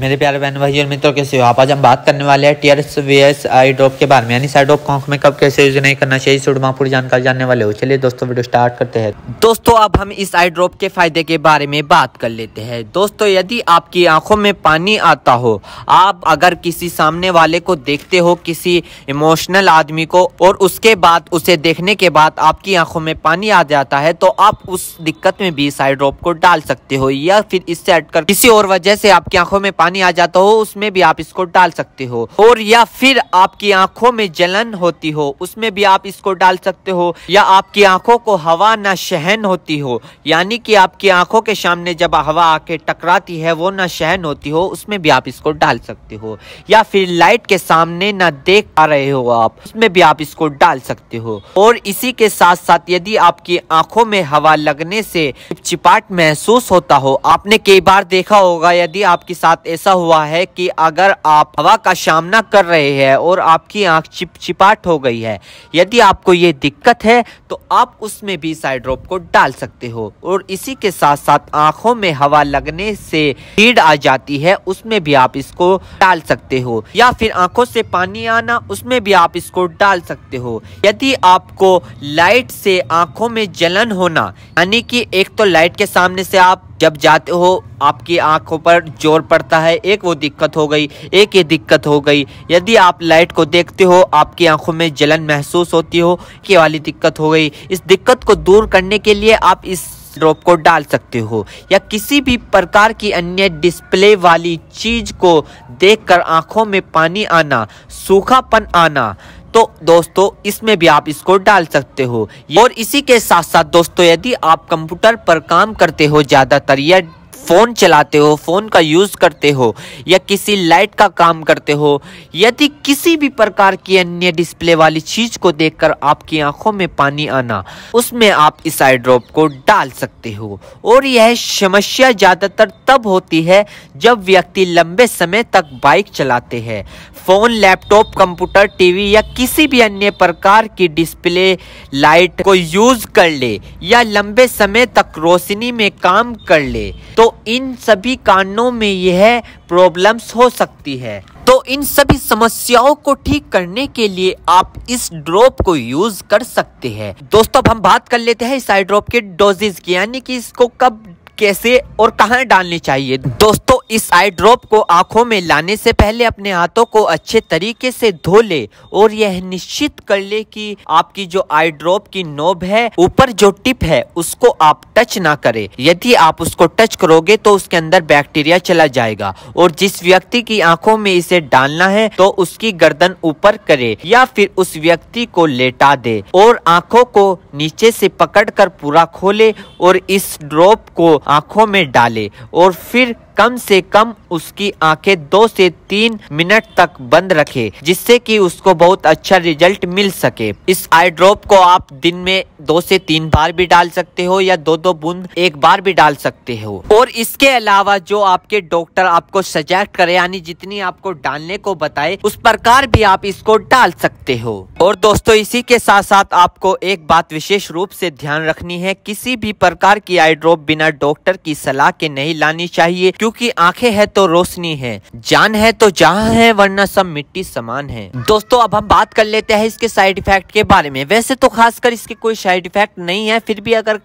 मेरे प्यारे बहन भाई और मित्रों कैसे हो आप आज हम बात करने वाले हैं T R S V S I drop के बारे में यानी साइड ऑफ कॉन्ख में कब कैसे यूज नहीं करना चाहिए सुडमा पूरी जानकारी जानने वाले हो चलिए दोस्तों वीडियो स्टार्ट करते हैं दोस्तों अब हम इस आई ड्रॉप के फायदे के बारे में बात कर लेते हैं दोस्तों यदि आपकी आंखों में पानी आता हो आप अगर किसी सामने वाले को देखते हो किसी इमोशनल आदमी को और उसके बाद उसे देखने के बाद आपकी आंखों में पानी आ जाता है तो आप उस दिक्कत में भी इस आई ड्रॉप को डाल सकते हो या फिर इससे हटकर किसी और वजह से आपकी आंखों में पानी पानी आ जाता हो उसमें भी आप इसको डाल सकते हो और या फिर आपकी आंखों में जलन होती हो उसमें भी आप इसको डाल सकते हो या आपकी आंखों को हवा ना शहन होती हो यानी कि आपकी आंखों के सामने जब हवा आके टकराती है वो ना शहन होती हो उसमें भी आप इसको डाल सकते हो या फिर लाइट के सामने ना देख पा रहे हो आप उसमें भी आप इसको डाल सकते हो और इसी के साथ साथ यदि आपकी आंखों में हवा लगने से चिपचिपाट महसूस होता हो आपने कई बार देखा होगा यदि आपके साथ ऐसा हुआ है कि अगर आप हवा का सामना कर रहे हैं और आपकी आंख चिपचिपाट हो गई है यदि आपको ये दिक्कत है तो आप उसमें भी ड्रॉप को डाल सकते हो और इसी के साथ साथ आंखों में हवा लगने से भीड़ आ जाती है उसमें भी आप इसको डाल सकते हो या फिर आंखों से पानी आना उसमें भी आप इसको डाल सकते हो यदि आपको लाइट से आंखों में जलन होना यानी कि एक तो लाइट के सामने से आप जब जाते हो आपकी आंखों पर जोर पड़ता है एक वो दिक्कत हो गई एक ये दिक्कत हो गई यदि आप लाइट को देखते हो आपकी आंखों में जलन महसूस होती हो ये वाली दिक्कत हो गई इस दिक्कत को दूर करने के लिए आप इस ड्रॉप को डाल सकते हो या किसी भी प्रकार की अन्य डिस्प्ले वाली चीज़ को देखकर आंखों में पानी आना सूखापन आना तो दोस्तों इसमें भी आप इसको डाल सकते हो और इसी के साथ साथ दोस्तों यदि आप कंप्यूटर पर काम करते हो ज़्यादातर या फ़ोन चलाते हो फ़ोन का यूज़ करते हो या किसी लाइट का काम करते हो यदि किसी भी प्रकार की अन्य डिस्प्ले वाली चीज़ को देखकर आपकी आंखों में पानी आना उसमें आप इस आई ड्रॉप को डाल सकते हो और यह समस्या ज़्यादातर तब होती है जब व्यक्ति लंबे समय तक बाइक चलाते हैं फ़ोन लैपटॉप कंप्यूटर टीवी या किसी भी अन्य प्रकार की डिस्प्ले लाइट को यूज़ कर ले या लंबे समय तक रोशनी में काम कर ले तो इन सभी कारणों में यह प्रॉब्लम्स हो सकती है तो इन सभी समस्याओं को ठीक करने के लिए आप इस ड्रॉप को यूज कर सकते हैं दोस्तों अब हम बात कर लेते हैं इस आई ड्रॉप के डोजेज की यानी कि इसको कब कैसे और कहाँ डालनी चाहिए दोस्तों इस आई ड्रॉप को आंखों में लाने से पहले अपने हाथों को अच्छे तरीके से धो ले और यह निश्चित कर ले कि आपकी जो आई ड्रॉप की नोब है ऊपर जो टिप है उसको आप टच ना करें यदि आप उसको टच करोगे तो उसके अंदर बैक्टीरिया चला जाएगा और जिस व्यक्ति की आंखों में इसे डालना है तो उसकी गर्दन ऊपर करे या फिर उस व्यक्ति को लेटा दे और आंखों को नीचे से कर पूरा खोले और इस ड्रॉप को आँखों में डाले और फिर कम से कम उसकी आंखें दो से तीन मिनट तक बंद रखे जिससे कि उसको बहुत अच्छा रिजल्ट मिल सके इस आई ड्रॉप को आप दिन में दो से तीन बार भी डाल सकते हो या दो दो बूंद एक बार भी डाल सकते हो और इसके अलावा जो आपके डॉक्टर आपको सजेस्ट करे यानी जितनी आपको डालने को बताए उस प्रकार भी आप इसको डाल सकते हो और दोस्तों इसी के साथ साथ आपको एक बात विशेष रूप से ध्यान रखनी है किसी भी प्रकार की आई ड्रॉप बिना डॉक्टर की सलाह के नहीं लानी चाहिए क्यों क्योंकि आंखें है तो रोशनी है जान है तो जहाँ है वरना सब मिट्टी समान है दोस्तों अब हम बात कर लेते हैं इसके साइड इफेक्ट के बारे में वैसे तो खासकर इसके कोई साइड इफेक्ट नहीं है फिर भी अगर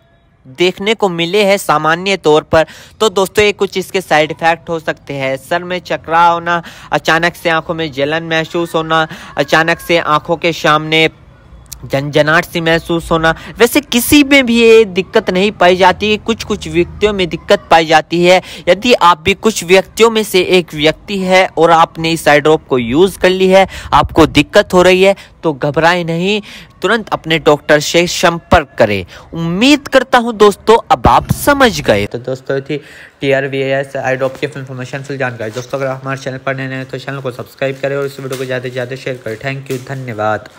देखने को मिले हैं सामान्य तौर पर तो दोस्तों ये कुछ इसके साइड इफेक्ट हो सकते हैं सर में चकरा होना अचानक से आंखों में जलन महसूस होना अचानक से आंखों के सामने जनजनाट से महसूस होना वैसे किसी में भी ये दिक्कत नहीं पाई जाती है कुछ कुछ व्यक्तियों में दिक्कत पाई जाती है यदि आप भी कुछ व्यक्तियों में से एक व्यक्ति है और आपने इस आईड्रॉप को यूज़ कर ली है आपको दिक्कत हो रही है तो घबराए नहीं तुरंत अपने डॉक्टर से संपर्क करें उम्मीद करता हूँ दोस्तों अब आप समझ गए तो दोस्तों थी T R V S I drop की इन्फॉर्मेशन फुल जानकारी दोस्तों अगर हमारे चैनल पर नए नए तो चैनल को सब्सक्राइब करें और इस वीडियो को ज़्यादा से ज़्यादा शेयर करें थैंक यू धन्यवाद